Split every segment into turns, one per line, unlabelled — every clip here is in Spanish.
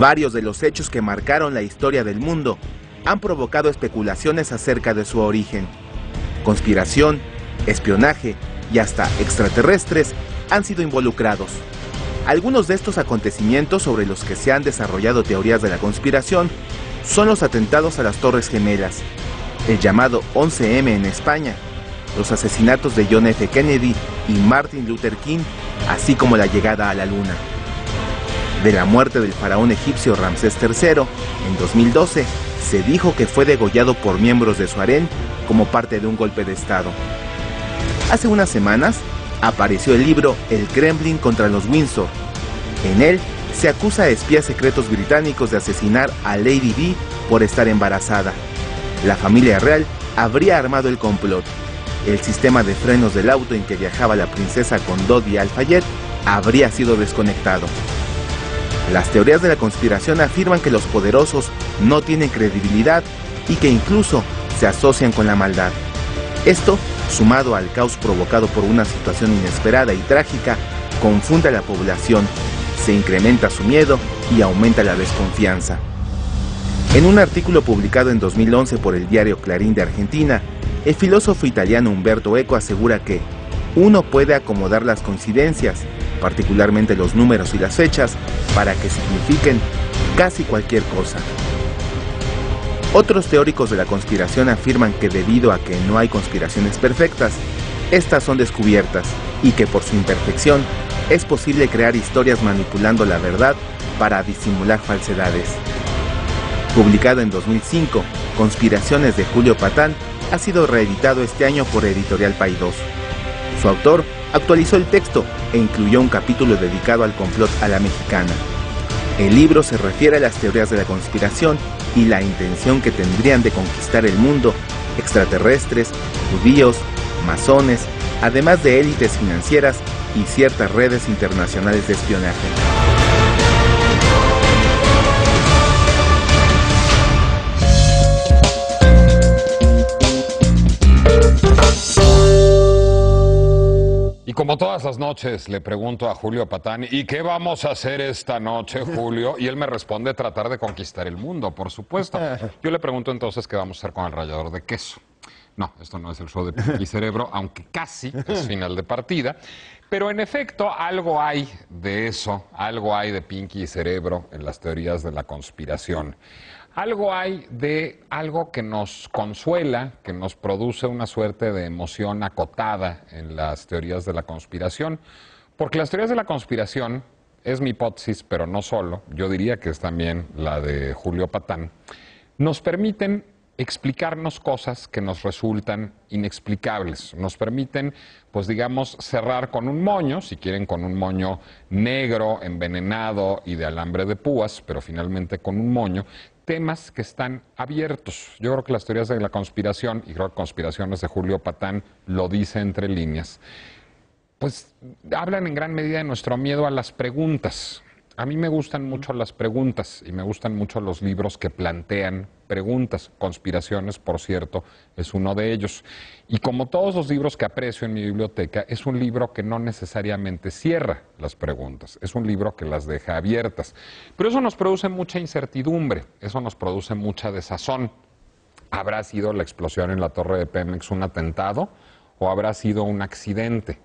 Varios de los hechos que marcaron la historia del mundo han provocado especulaciones acerca de su origen. Conspiración, espionaje y hasta extraterrestres han sido involucrados. Algunos de estos acontecimientos sobre los que se han desarrollado teorías de la conspiración son los atentados a las Torres Gemelas, el llamado 11M en España, los asesinatos de John F. Kennedy y Martin Luther King, así como la llegada a la Luna. De la muerte del faraón egipcio Ramsés III en 2012, se dijo que fue degollado por miembros de su harén como parte de un golpe de Estado. Hace unas semanas apareció el libro El Kremlin contra los Windsor. En él se acusa a espías secretos británicos de asesinar a Lady B por estar embarazada. La familia real habría armado el complot. El sistema de frenos del auto en que viajaba la princesa con Dodi Al-Fayed habría sido desconectado. Las teorías de la conspiración afirman que los poderosos no tienen credibilidad y que incluso se asocian con la maldad. Esto, sumado al caos provocado por una situación inesperada y trágica, confunde a la población, se incrementa su miedo y aumenta la desconfianza. En un artículo publicado en 2011 por el diario Clarín de Argentina, el filósofo italiano Umberto Eco asegura que uno puede acomodar las coincidencias, particularmente los números y las fechas, para que signifiquen casi cualquier cosa. Otros teóricos de la conspiración afirman que debido a que no hay conspiraciones perfectas, estas son descubiertas y que por su imperfección es posible crear historias manipulando la verdad para disimular falsedades. Publicado en 2005, Conspiraciones de Julio Patán ha sido reeditado este año por Editorial Paidós. Su autor actualizó el texto e incluyó un capítulo dedicado al complot a la mexicana. El libro se refiere a las teorías de la conspiración y la intención que tendrían de conquistar el mundo extraterrestres, judíos, masones, además de élites financieras y ciertas redes internacionales de espionaje.
noches, le pregunto a Julio Patán, ¿y qué vamos a hacer esta noche, Julio? Y él me responde, tratar de conquistar el mundo, por supuesto. Yo le pregunto entonces qué vamos a hacer con el rallador de queso. No, esto no es el show de PINKY cerebro, aunque casi es final de partida. Pero en efecto, algo hay de eso, algo hay de Pinky y cerebro en las teorías de la conspiración. Algo hay de algo que nos consuela, que nos produce una suerte de emoción acotada en las teorías de la conspiración, porque las teorías de la conspiración, es mi hipótesis, pero no solo, yo diría que es también la de Julio Patán, nos permiten explicarnos cosas que nos resultan inexplicables. Nos permiten, pues digamos, cerrar con un moño, si quieren con un moño negro, envenenado y de alambre de púas, pero finalmente con un moño, temas que están abiertos. Yo creo que las teorías de la conspiración, y creo que conspiraciones de Julio Patán lo dice entre líneas, pues hablan en gran medida de nuestro miedo a las preguntas. A mí me gustan mucho las preguntas y me gustan mucho los libros que plantean preguntas. Conspiraciones, por cierto, es uno de ellos. Y como todos los libros que aprecio en mi biblioteca, es un libro que no necesariamente cierra las preguntas, es un libro que las deja abiertas. Pero eso nos produce mucha incertidumbre, eso nos produce mucha desazón. ¿Habrá sido la explosión en la torre de Pemex un atentado o habrá sido un accidente?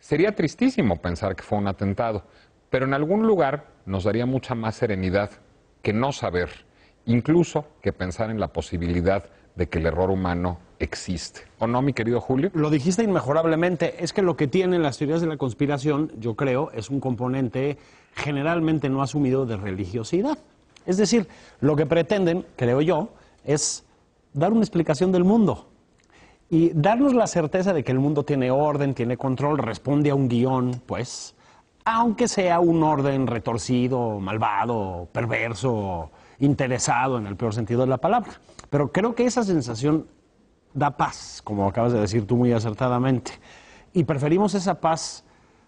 Sería tristísimo pensar que fue un atentado, pero en algún lugar nos daría mucha más serenidad que no saber, incluso que pensar en la posibilidad de que el error humano existe. ¿O no, mi querido Julio? Lo dijiste
inmejorablemente. Es que lo que tienen las teorías de la conspiración, yo creo, es un componente generalmente no asumido de religiosidad. Es decir, lo que pretenden, creo yo, es dar una explicación del mundo y darnos la certeza de que el mundo tiene orden, tiene control, responde a un guión, pues, aunque sea un orden retorcido, malvado, perverso, interesado en el peor sentido de la palabra. Pero creo que esa sensación da paz, como acabas de decir tú muy acertadamente. Y preferimos esa paz,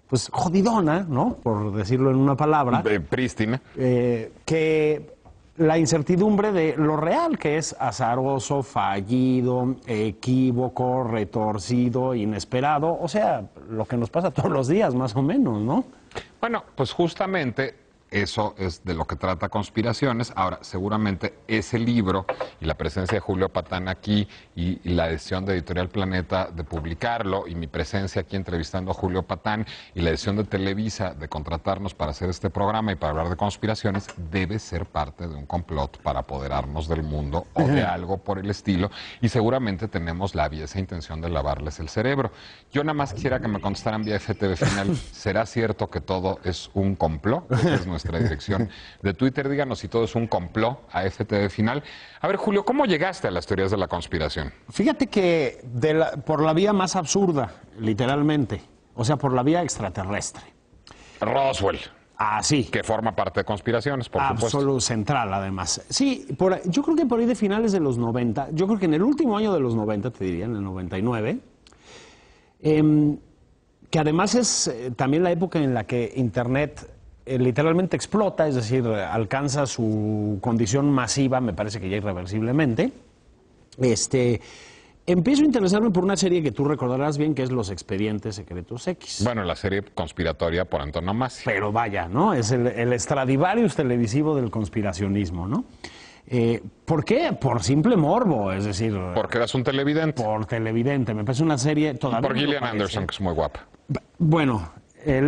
pues jodidona, ¿no? Por decirlo en una palabra. De eh, prístina. Eh, que la incertidumbre de lo real, que es azaroso, fallido, equívoco, retorcido, inesperado, o sea, lo que nos pasa todos los días, más o menos, ¿no?
Bueno, pues justamente eso es de lo que trata Conspiraciones. Ahora, seguramente ese libro y la presencia de Julio Patán aquí y, la decisión de Editorial Planeta de publicarlo y mi presencia aquí entrevistando a Julio Patán y la decisión de Televisa de contratarnos para hacer este programa y para hablar de conspiraciones debe ser parte de un complot para apoderarnos del mundo o de algo por el estilo y seguramente tenemos la vieja e intención de lavarles el cerebro. Yo nada más quisiera que me contestaran vía FTV final, ¿será cierto que todo es un complot? nuestra dirección de Twitter. Díganos si todo es un complot a FTV este final. A ver, Julio, ¿cómo llegaste a las teorías de la conspiración?
Fíjate que por la vía más absurda, literalmente, o sea, por la vía extraterrestre.
Roswell. Ah, sí. Que forma parte de conspiraciones, por Absolute ABSOLUTO central, además.
Sí, yo creo que por ahí de finales de los 90, yo creo que en el último año de los 90, te diría, en el 99, em, que además es eh, también la época en la que Internet eh, literalmente explota, es decir, alcanza su condición masiva, me parece que ya irreversiblemente. Este, empiezo a interesarme por una serie que tú recordarás bien, que es Los
Expedientes Secretos X. Bueno, la serie conspiratoria por antonomasia. Pero vaya,
¿no? Es el, ESTRADIVARIUS televisivo del conspiracionismo, ¿no? Eh, ¿Por qué? Por simple morbo, es decir... Porque eras un televidente. Por televidente, me parece una serie todavía... Por Gillian Anderson, que es muy guapa. Bueno,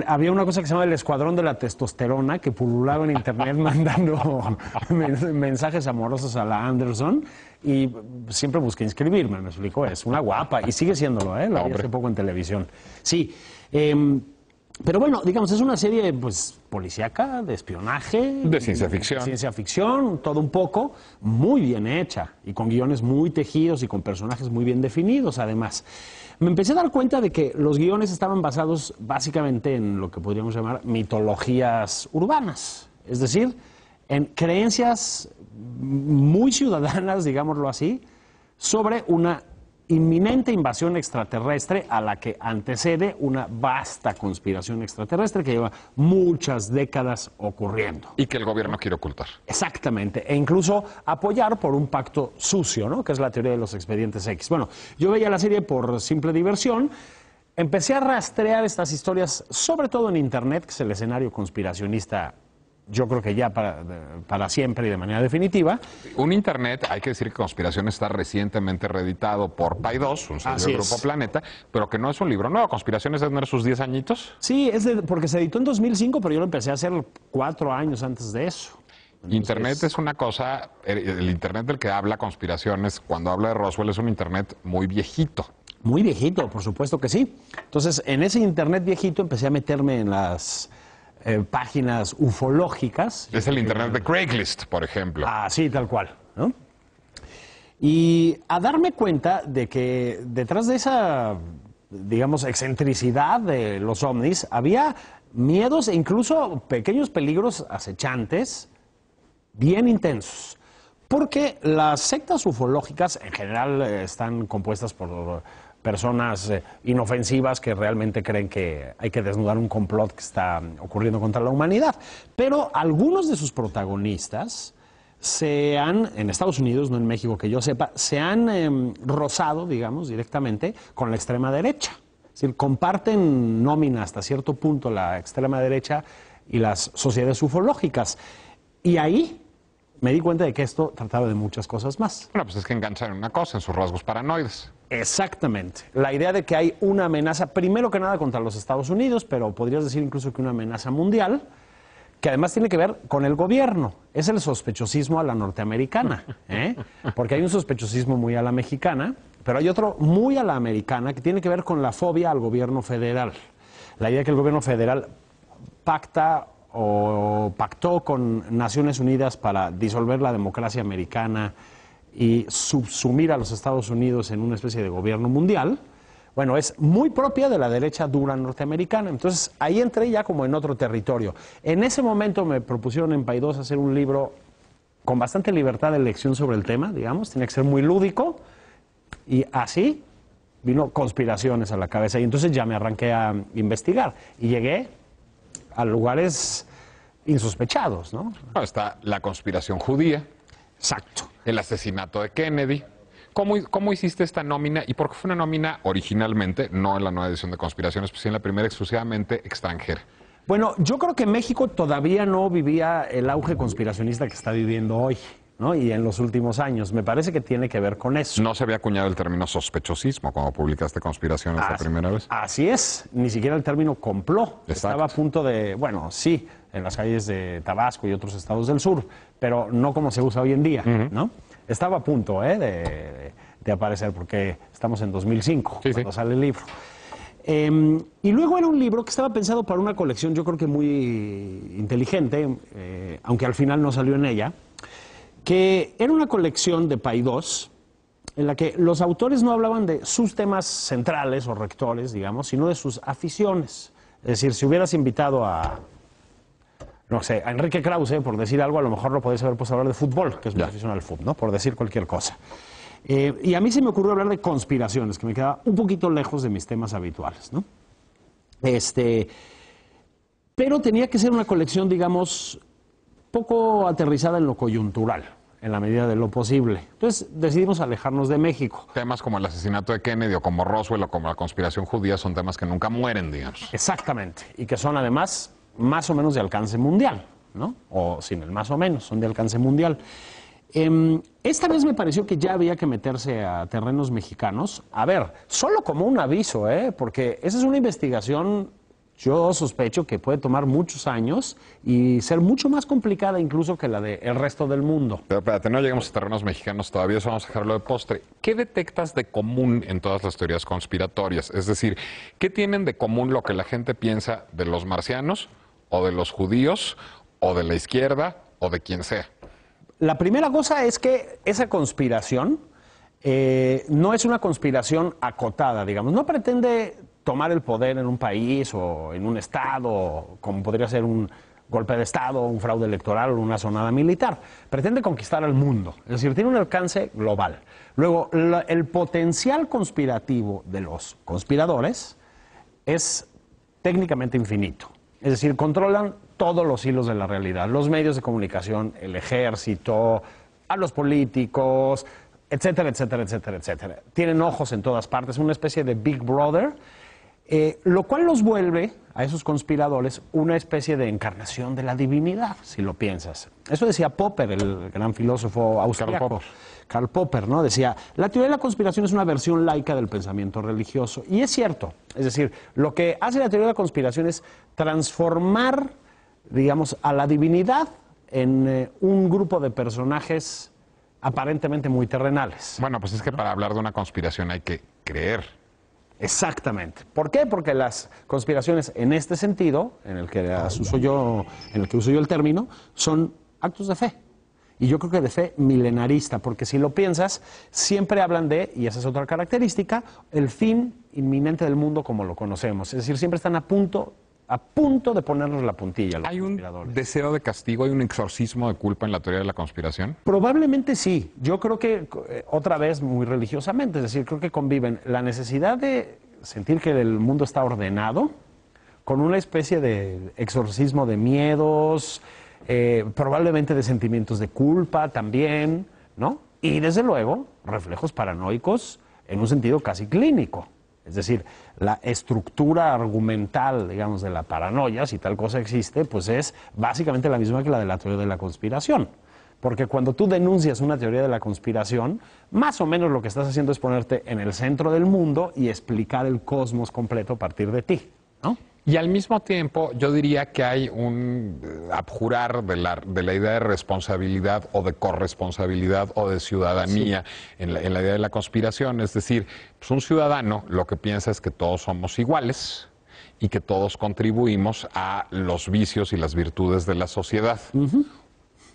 había una cosa que se llama el Escuadrón de la Testosterona, que pululaba en internet mandando mensajes amorosos a la Anderson. Y siempre busqué inscribirme, me explico. Es una guapa. Y sigue siéndolo, ¿eh? La vi hace poco en televisión. Sí. Em, pero bueno, digamos, es una serie pues policíaca, de espionaje.
De ciencia ficción. De
ciencia ficción, todo un poco, muy bien hecha. Y con guiones muy tejidos y con personajes muy bien definidos, además me empecé a dar cuenta de que los guiones estaban basados básicamente en lo que podríamos llamar mitologías urbanas, es decir, en creencias muy ciudadanas, digámoslo así, sobre una inminente invasión extraterrestre a la que antecede una vasta conspiración extraterrestre que lleva muchas décadas ocurriendo.
Y que el gobierno quiere ocultar.
Exactamente, e incluso apoyar por un pacto sucio, ¿no? que es la teoría de los expedientes X. Bueno, yo veía la serie por simple diversión. Empecé a rastrear estas historias, sobre todo en Internet, que es el escenario conspiracionista yo creo que ya
para, siempre y de manera definitiva. Un Internet, hay que decir que Conspiraciones está recientemente reeditado por Pi2, un sello del Grupo Planeta, pero que no es un libro nuevo. ¿Conspiraciones es de tener sus 10 añitos? Sí, es porque se editó en 2005, pero yo lo empecé a hacer cuatro años antes de eso. internet es una cosa, el Internet del que habla Conspiraciones, cuando habla de Roswell, es un Internet muy viejito. Muy viejito, por supuesto que sí.
Entonces, en ese Internet viejito empecé a meterme en las eh, páginas ufológicas.
Es el Internet de Craigslist, por ejemplo. Ah, sí, tal cual.
Y a darme cuenta de que detrás de esa, digamos, excentricidad de los ovnis, había miedos e incluso pequeños peligros acechantes bien intensos. Porque las sectas ufológicas en general eh, están compuestas por personas eh, inofensivas que realmente creen que hay que desnudar un complot que está ocurriendo contra la humanidad. Pero algunos de sus protagonistas se han, en Estados Unidos, no en México que yo sepa, se han em, rozado, digamos, directamente con la extrema derecha. Es decir, comparten nómina hasta cierto punto la extrema derecha y las sociedades ufológicas. Y ahí me di cuenta de que esto trataba de muchas cosas más. Bueno,
pues es que enganchan en una cosa, en sus rasgos paranoides. Exactamente.
La idea de que hay una amenaza, primero que nada contra los Estados Unidos, pero podrías decir incluso que una amenaza mundial, que además tiene que ver con el gobierno. Es el sospechosismo a la norteamericana, ¿eh? porque hay un sospechosismo muy a la mexicana, pero hay otro muy a la americana que tiene que ver con la fobia al gobierno federal. La idea de que el gobierno federal pacta o pactó con Naciones Unidas para disolver la democracia americana y subsumir a los Estados Unidos en una especie de gobierno mundial, bueno, es muy propia de la derecha dura norteamericana. Entonces ahí entré ya como en otro territorio. En ese momento me propusieron en Paidós hacer un libro con bastante libertad de elección sobre el tema, digamos, tenía que ser muy lúdico y así vino conspiraciones a la cabeza y entonces ya me arranqué a investigar y llegué a lugares insospechados, ¿no?
Está la conspiración judía. Exacto. El asesinato de Kennedy. ¿Cómo, ¿Cómo, hiciste esta nómina y por qué fue una nómina originalmente, no en la nueva edición de Conspiraciones, sino pues en la primera exclusivamente extranjera?
Bueno, yo creo que México todavía no vivía el auge conspiracionista que está viviendo hoy. Y en los últimos años. Me parece que
tiene que ver con eso. No se había acuñado el término sospechosismo cuando publicaste Conspiraciones la primera vez. Así es, ni siquiera el término complot. Estaba a punto de, bueno, sí, en las calles
de Tabasco y otros estados del sur, pero no como se usa hoy en día, ¿no? Estaba a punto ¿eh? de, aparecer, porque estamos en 2005, cuando sale el libro. Em, y luego era un libro que estaba pensado para una colección, yo creo que muy inteligente, eh, aunque al final no salió en ella, que era una colección de paidós en la que los autores no hablaban de sus temas centrales o rectores, digamos, sino de sus aficiones. Es decir, si hubieras invitado a, no sé, a Enrique Krause, por decir algo, a lo mejor lo podés haber puesto a hablar de fútbol, que es mi afición al fútbol, ¿no? Por decir cualquier cosa. Eh, y a mí se me ocurrió hablar de conspiraciones, que me quedaba un poquito lejos de mis temas habituales, ¿no? Este, pero tenía que ser una colección, digamos, poco aterrizada en lo coyuntural en la medida de lo posible. Entonces
decidimos alejarnos de México. Temas como el asesinato de Kennedy o como Roswell o como la conspiración judía son temas que nunca mueren, digamos. Exactamente, y que son además más o menos de alcance mundial,
¿no? O sin el más o menos, son de alcance mundial. Em, esta vez me pareció que ya había que meterse a terrenos mexicanos. A ver, solo como un aviso, ¿eh? porque esa es una investigación yo sospecho que puede tomar muchos años y ser mucho más complicada incluso que la del
resto del mundo. Pero espérate, no llegamos a terrenos mexicanos todavía, eso vamos a dejarlo de postre. ¿Qué detectas de común en todas las teorías conspiratorias? Es decir, ¿qué tienen de común lo que la gente piensa de los marcianos o de los judíos o de la izquierda o de quien sea?
La primera cosa es que esa conspiración eh, no es una conspiración acotada, digamos, no pretende tomar el poder en un país o en un estado, como podría ser un golpe de estado, un fraude electoral o una sonada militar. Pretende conquistar al mundo, es decir, tiene un alcance global. Luego, el potencial conspirativo de los conspiradores es técnicamente infinito. Es decir, controlan todos los hilos de la realidad, los medios de comunicación, el ejército, a los políticos, etcétera, etcétera, etcétera, etcétera. Tienen ojos en todas partes, una especie de Big Brother eh, lo cual los vuelve a esos conspiradores una especie de encarnación de la divinidad, si lo piensas. Eso decía Popper, el gran filósofo austriaco. Karl Popper. ¿no? Decía, la teoría de la conspiración es una versión laica del pensamiento religioso. Y es cierto. Es decir, lo que hace la teoría de la conspiración es transformar, digamos, a la
divinidad
en eh, un grupo de personajes aparentemente muy terrenales. Bueno, pues es que
para hablar de una conspiración hay que creer.
Exactamente. ¿Por qué? Porque las conspiraciones en este sentido, en el que uso yo, en el que uso yo el término, son actos de fe. Y yo creo que de fe milenarista, porque si lo piensas, siempre hablan de, y esa es otra característica, el fin inminente del mundo como lo conocemos. Es
decir, siempre están a punto
a punto de ponernos la puntilla.
¿Hay un deseo de castigo, hay un exorcismo de culpa en la teoría de la conspiración?
Probablemente sí. Yo creo que, eh, otra vez, muy religiosamente, es decir, creo que conviven la necesidad de sentir que el mundo está ordenado con una especie de exorcismo de miedos, eh, probablemente de sentimientos de culpa también, ¿no? Y desde luego, reflejos paranoicos en un sentido casi clínico. Es decir, la estructura argumental, digamos, de la paranoia, si tal cosa existe, pues es básicamente la misma que la de la teoría de la conspiración. Porque cuando tú denuncias una teoría de la conspiración, más o menos lo que estás haciendo es ponerte en el centro del mundo y explicar el cosmos completo a
partir de ti, ¿no? Y al mismo tiempo, yo diría que hay un eh, abjurar de la, de la idea de responsabilidad o de corresponsabilidad o de ciudadanía en, la, idea de la conspiración. Es decir, pues un ciudadano lo que piensa es que todos somos iguales y que todos contribuimos a los vicios y las virtudes de la sociedad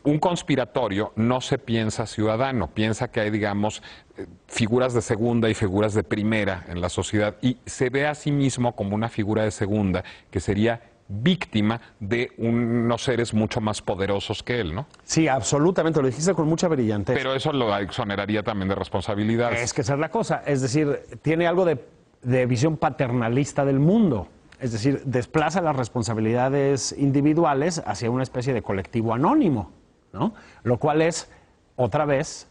un conspiratorio no se piensa ciudadano, piensa que hay, digamos, eh, figuras de segunda y figuras de primera en la sociedad y se ve a sí mismo como una figura de segunda que sería víctima de unos seres mucho más poderosos que él, ¿no?
Sí, absolutamente, lo dijiste con mucha brillantez.
Pero eso lo exoneraría también de responsabilidad. Es que
esa es la cosa, es decir, tiene algo de visión paternalista del mundo es decir, desplaza las responsabilidades individuales hacia una especie de colectivo anónimo. ¿no? Lo cual es, otra vez,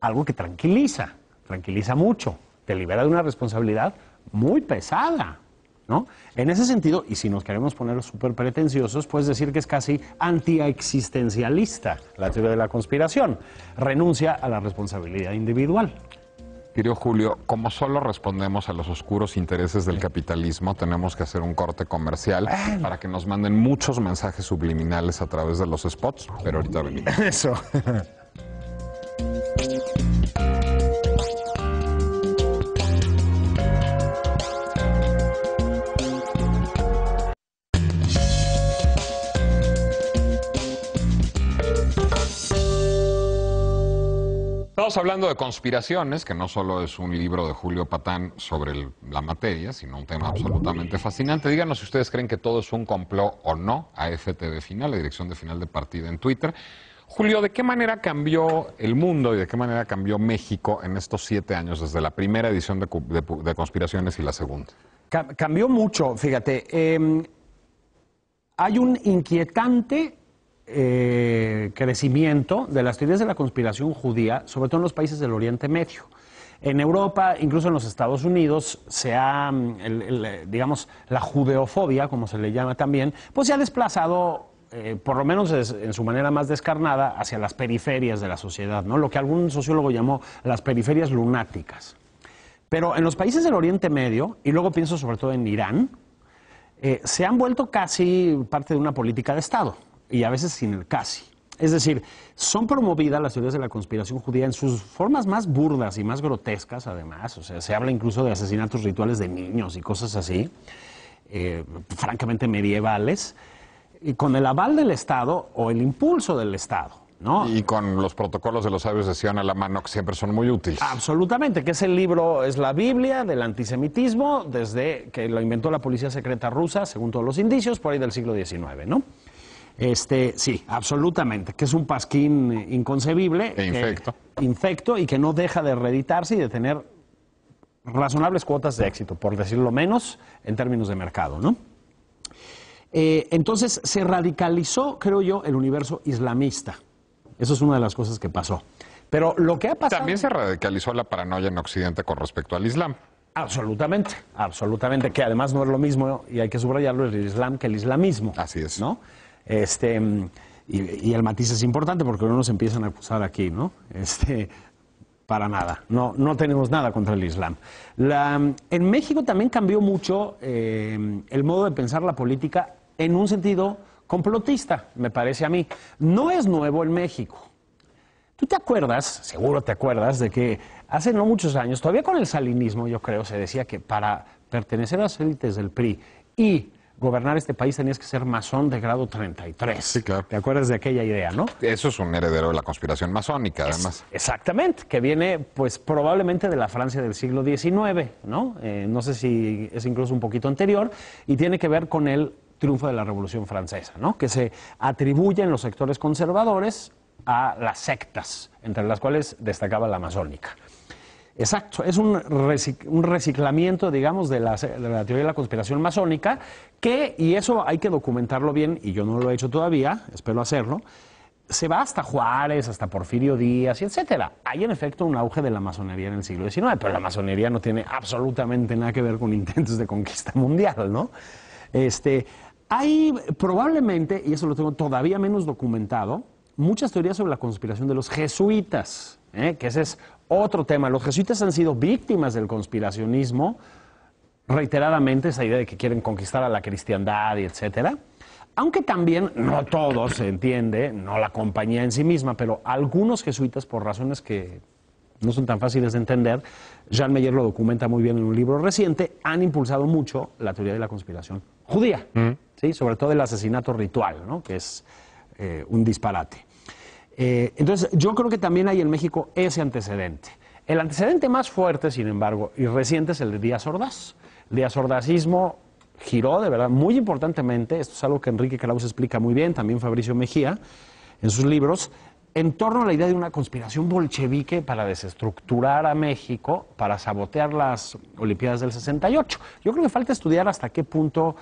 algo que tranquiliza, tranquiliza mucho, te libera de una responsabilidad muy pesada, ¿no? En ese sentido, y si nos queremos poner súper pretenciosos, puedes decir que es casi antiexistencialista la teoría de la conspiración, renuncia a la responsabilidad
individual. Querido Julio, como solo respondemos a los oscuros intereses del capitalismo, tenemos que hacer un corte comercial ah. para que nos manden muchos mensajes subliminales a través de los spots, pero ahorita venimos. Eso. hablando de conspiraciones, que no solo es un libro de Julio Patán sobre la materia, sino un tema absolutamente fascinante. Díganos si ustedes creen que todo es un complot o no a FTV Final, la dirección de final de partida en Twitter. Julio, ¿de qué manera cambió el mundo y de qué manera cambió México en estos siete años, desde la primera edición de, Conspiraciones y la segunda?
cambió mucho, fíjate. Em, hay un inquietante eh, crecimiento de las teorías de la conspiración judía, sobre todo en los países del Oriente Medio. En Europa, incluso en los Estados Unidos, se ha, mm, eh, digamos, la judeofobia, como se le llama también, pues se ha desplazado eh, por lo menos en su manera más descarnada, hacia las periferias de la sociedad, ¿no? lo que algún sociólogo llamó las periferias lunáticas. Pero en los países del Oriente Medio, y luego pienso sobre todo en Irán, eh, se han vuelto casi parte de una política de Estado, y a veces sin el casi. Es decir, son promovidas las teorías de la conspiración judía en sus formas más burdas y más grotescas, además. O sea, se habla incluso de asesinatos rituales de niños y cosas así, eh, francamente medievales, y con el aval del Estado o el impulso del Estado. ¿No? Y con los protocolos de los sabios de Sion a la mano, que siempre son muy útiles. Absolutamente, que es el libro, es la Biblia del antisemitismo, desde que lo inventó la policía secreta rusa, según todos los indicios, por ahí del siglo XIX, ¿no? Este, sí, absolutamente, que es un pasquín inconcebible. E eh, infecto. infecto y que no deja de reeditarse y de tener razonables cuotas de éxito, por decirlo menos, en términos de mercado, ¿no? Eh, entonces se radicalizó, creo yo, el universo islamista. Eso es una de las cosas que pasó.
Pero lo que ha pasado... También se radicalizó la paranoia en Occidente con respecto al Islam. Absolutamente, absolutamente, que además
no es lo mismo, y hay que subrayarlo, el Islam que el islamismo. Así es. ¿no? Este, y, el matiz es importante porque no nos empiezan a acusar aquí, ¿no? Este, para nada. No, no tenemos nada contra el Islam. en México también cambió mucho eh, el modo de pensar la política en un sentido complotista, me parece a mí. No es nuevo en México. Tú te acuerdas, seguro te acuerdas, de que hace no muchos años, todavía con el salinismo, yo creo, se decía que para pertenecer a las élites del PRI y gobernar este país tenías que ser masón de grado 33. Sí, claro. ¿Te acuerdas de aquella idea, no?
Eso es un heredero de la conspiración masónica, además.
exactamente, que viene pues probablemente de la Francia del siglo XIX, ¿no? Eh, no sé si es incluso un poquito anterior, y tiene que ver con el triunfo de la Revolución Francesa, ¿no? Que se atribuye en los sectores conservadores a las sectas, entre las cuales destacaba la masónica. Exacto, es un, reciclamiento, digamos, de la, teoría de la conspiración masónica, que, y eso hay que documentarlo bien, y yo no lo he hecho todavía, espero hacerlo, se va hasta Juárez, hasta Porfirio Díaz, y etcétera. Hay en efecto un auge de la masonería en el siglo XIX, pero la masonería no tiene absolutamente nada que ver con intentos de conquista mundial, ¿no? Este, hay probablemente, y eso lo tengo todavía menos documentado, muchas teorías sobre la conspiración de los jesuitas, ¿eh? que ese es otro tema. Los jesuitas han sido víctimas del conspiracionismo reiteradamente, esa idea de que quieren conquistar a la cristiandad y etcétera. Aunque también, no todos, se entiende, no la compañía en sí misma, pero algunos jesuitas, por razones que no son tan fáciles de entender, Jean Meyer lo documenta muy bien en un libro reciente, han impulsado mucho la teoría de la conspiración judía, mm. ¿sí? sobre todo el asesinato ritual, ¿no? que es eh, un disparate. Eh, entonces, yo creo que también hay en México ese antecedente. El antecedente más fuerte, sin embargo, y reciente es el de Díaz Ordaz. El Díaz Ordazismo giró, de verdad, muy importantemente, esto es algo que Enrique Krauss explica muy bien, también Fabricio Mejía, en sus libros, en torno a la idea de una conspiración bolchevique para desestructurar a México, para sabotear las Olimpiadas del 68. Yo creo que falta estudiar hasta qué punto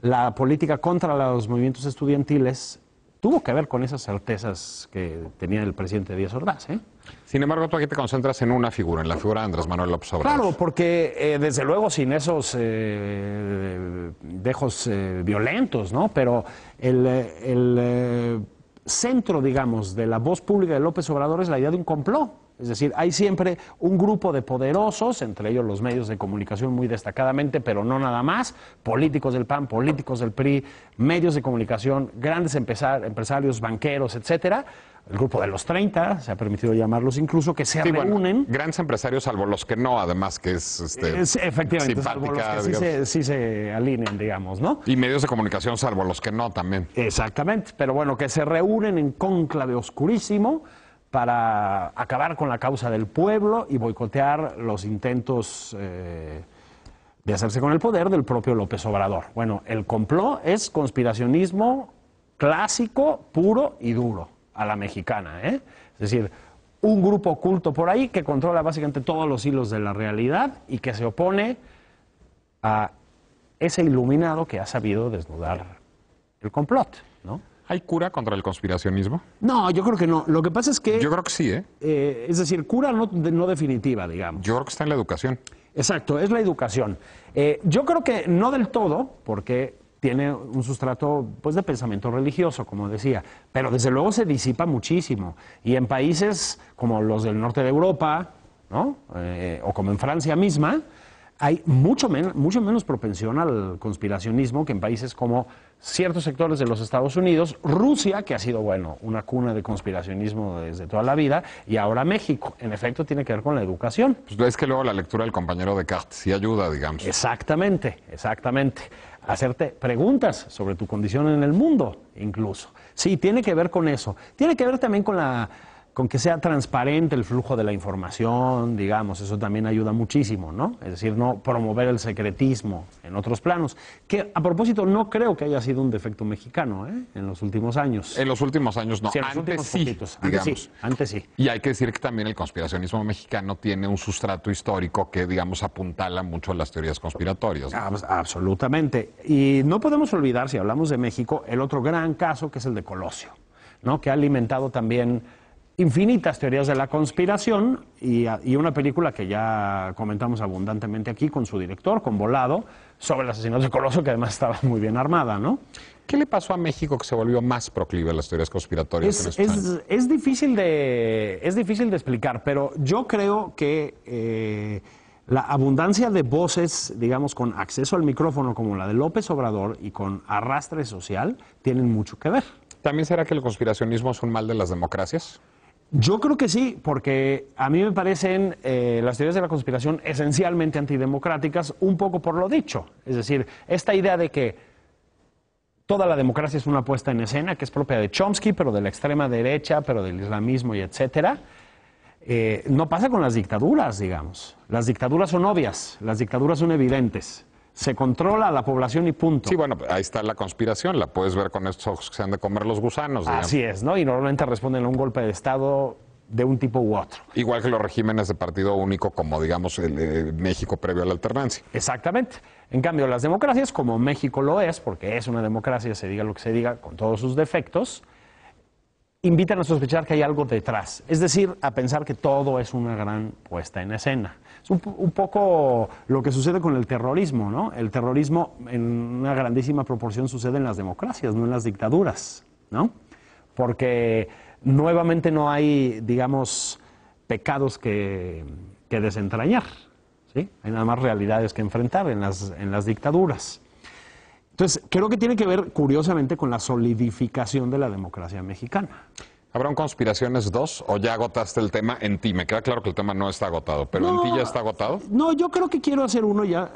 la política contra los movimientos estudiantiles tuvo que ver
con esas certezas que tenía el presidente Díaz Ordaz. ¿eh? Sin embargo, tú aquí te concentras en una figura, en la figura de Andrés Manuel López Obrador.
Claro, porque eh, desde luego sin esos eh, dejos eh, violentos, ¿no? Pero el, el centro, digamos, de la voz pública de López Obrador es la idea de un complot. Es decir, hay siempre un grupo de poderosos, entre ellos los medios de comunicación muy destacadamente, pero no nada más, políticos del PAN, políticos del PRI, medios de comunicación, grandes empresarios, banqueros, etcétera, el grupo de los 30, se ha permitido llamarlos incluso, que se reúnen.
grandes empresarios, salvo los que no, además, que es, este, eh, efectivamente, salvo los que
sí se, alinean, digamos, ¿no?
Y medios de comunicación, salvo los que no también. Exactamente, pero bueno, que se
reúnen en cónclave oscurísimo para acabar con la causa del pueblo y boicotear los intentos eh, de hacerse con el poder del propio López Obrador. Bueno, el complot es conspiracionismo clásico, puro y duro a la mexicana, ¿eh? Es decir, un grupo oculto por ahí que controla básicamente todos los hilos de la realidad y que se opone a ese iluminado que ha sabido desnudar el complot, ¿no?
¿Hay cura contra el conspiracionismo?
No, yo creo que no. Lo que pasa es que... Yo creo que sí, ¿eh? eh es decir, cura no, definitiva, digamos. Yo creo que está en la educación. Exacto, es la educación. Eh, yo creo que no del todo, porque tiene un sustrato pues, de pensamiento religioso, como decía, pero desde luego se disipa muchísimo. Y en países como los del norte de Europa, eh, o como en Francia misma, hay mucho, mucho menos propensión al conspiracionismo que en países como ciertos sectores de los Estados Unidos, Rusia, que ha sido, bueno, una cuna de conspiracionismo desde toda la vida, y ahora México. En efecto, tiene que ver con la
educación. Pues, es que luego la lectura del compañero Descartes sí ayuda, digamos. Exactamente, exactamente
hacerte preguntas sobre tu condición en el mundo, incluso. Sí, tiene que ver con eso. Tiene que ver también con la con que sea transparente el flujo de la información, digamos, eso también ayuda muchísimo, ¿no? Es decir, no promover el secretismo en otros planos, que a propósito no creo que haya sido un defecto mexicano, ¿eh? En los últimos años. En
los últimos años no, antes, sí, antes sí, Y hay que decir que también el conspiracionismo mexicano tiene un sustrato histórico que, digamos, apuntala mucho a las teorías conspiratorias. Absolutamente.
Y no podemos olvidar, si hablamos de México, el otro gran caso que es el de Colosio, ¿no? Que ha alimentado también infinitas teorías de la conspiración y, una película que ya comentamos abundantemente aquí con su director, con Volado, sobre el asesinato
de Coloso, que además estaba muy bien armada, ¿no? ¿Qué le pasó a México que se volvió más proclive a las teorías conspiratorias? Es,
difícil, de, es difícil de explicar, pero yo creo que eh, la abundancia de voces, digamos, con acceso al micrófono como la de López Obrador y con arrastre social, tienen mucho que ver. ¿También será que el conspiracionismo es un mal de las democracias? Yo creo que sí, porque a mí me parecen eh, las teorías de la conspiración esencialmente antidemocráticas, un poco por lo dicho. Es decir, esta idea de que toda la democracia es una puesta en escena, que es propia de Chomsky, pero de la extrema derecha, pero del islamismo y etcétera, eh, no pasa con las dictaduras, digamos. Las dictaduras son obvias, las dictaduras son evidentes se controla la
población y punto. Sí, bueno, ahí está la conspiración, la puedes ver con estos ojos que se han de comer los gusanos. Así es,
¿no? Y normalmente responden a un golpe de Estado de un tipo u otro.
Igual que los regímenes de partido único, como digamos el, eh, México previo a la alternancia. Exactamente. En cambio, las democracias,
como México lo es, porque es una democracia, se diga lo que se diga, con todos sus defectos, invitan a sospechar que hay algo detrás. Es decir, a pensar que todo es una gran puesta en escena. Es un, poco lo que sucede con el terrorismo, ¿no? El terrorismo en una grandísima proporción sucede en las democracias, no en las dictaduras, ¿no? Porque nuevamente no hay, digamos, pecados que, desentrañar, ¿sí? Hay nada más realidades que enfrentar en las, en las dictaduras. Entonces, creo que tiene que ver, curiosamente, con la solidificación de la democracia
mexicana. ¿Habrá Conspiraciones dos o ya agotaste el tema en ti? Me queda claro que el tema no está agotado, pero ¿en ti ya está agotado?
No, yo creo que quiero hacer uno ya.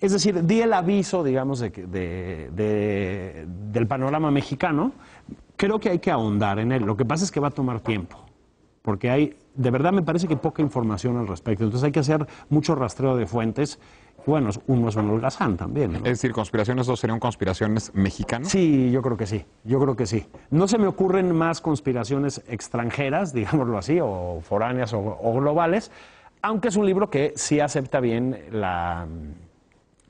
Es decir, di el aviso, digamos, de, de, del panorama mexicano. Creo que hay que ahondar en él. Lo que pasa es que va a tomar tiempo, porque hay, de verdad me parece que poca información al respecto. Entonces hay que hacer mucho rastreo de fuentes bueno, uno son holgazán también. Es decir, conspiraciones dos serían conspiraciones mexicanas. Sí, yo creo que sí, yo creo que sí. No se me ocurren más conspiraciones extranjeras, digámoslo así, o foráneas o, globales, aunque es un libro que sí acepta bien la...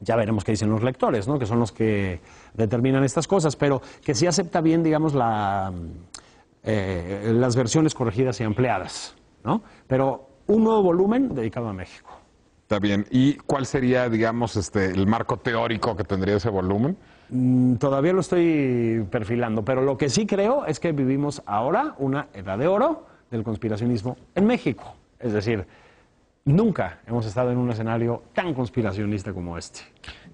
Ya veremos qué dicen los lectores, ¿no? que son los que determinan estas cosas, pero que sí acepta bien, digamos, la, eh, las versiones corregidas y ampliadas. ¿no? Pero un nuevo volumen
dedicado a México. Está bien. ¿Y cuál sería, digamos, este, el marco teórico que tendría ese volumen? Mm,
todavía lo estoy perfilando,
pero lo que sí creo es que vivimos
ahora una edad de oro del conspiracionismo en México. Es decir, nunca hemos estado en un escenario tan conspiracionista como este.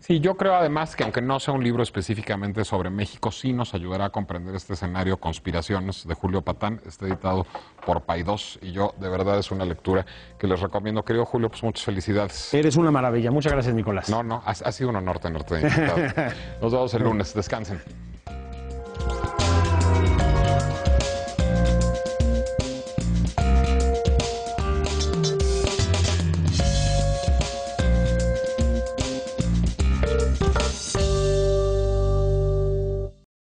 Sí, yo creo además que aunque no sea un libro específicamente sobre México, sí nos ayudará a comprender este escenario Conspiraciones de Julio Patán, está editado por Paidós y yo de verdad es una lectura que les recomiendo. Querido Julio, pues muchas felicidades. Eres una maravilla, muchas gracias Nicolás. No, no, ha, ha sido un honor tenerte invitado. Nos vemos el lunes, descansen.